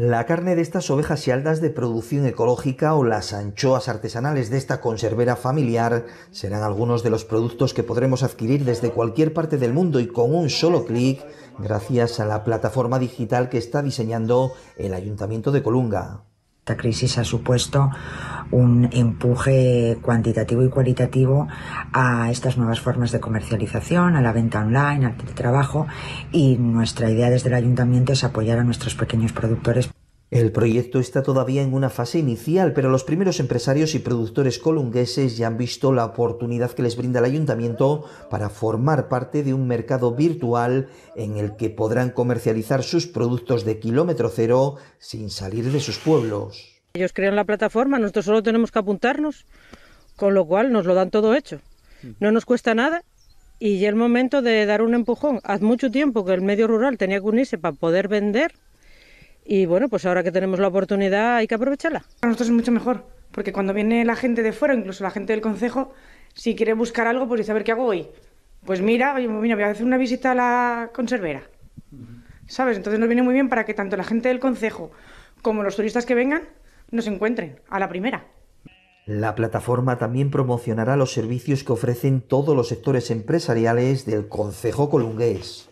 La carne de estas ovejas y aldas de producción ecológica o las anchoas artesanales de esta conservera familiar serán algunos de los productos que podremos adquirir desde cualquier parte del mundo y con un solo clic gracias a la plataforma digital que está diseñando el Ayuntamiento de Colunga. Esta crisis ha supuesto un empuje cuantitativo y cualitativo a estas nuevas formas de comercialización, a la venta online, al teletrabajo y nuestra idea desde el ayuntamiento es apoyar a nuestros pequeños productores. El proyecto está todavía en una fase inicial, pero los primeros empresarios y productores colungueses ya han visto la oportunidad que les brinda el ayuntamiento para formar parte de un mercado virtual en el que podrán comercializar sus productos de kilómetro cero sin salir de sus pueblos. Ellos crean la plataforma, nosotros solo tenemos que apuntarnos, con lo cual nos lo dan todo hecho. No nos cuesta nada y ya el momento de dar un empujón. Hace mucho tiempo que el medio rural tenía que unirse para poder vender y bueno, pues ahora que tenemos la oportunidad hay que aprovecharla. Para nosotros es mucho mejor, porque cuando viene la gente de fuera, incluso la gente del Consejo, si quiere buscar algo, pues dice, a ver, ¿qué hago hoy? Pues mira, voy a hacer una visita a la conservera. ¿Sabes? Entonces nos viene muy bien para que tanto la gente del Consejo como los turistas que vengan nos encuentren a la primera. La plataforma también promocionará los servicios que ofrecen todos los sectores empresariales del Concejo Colungués.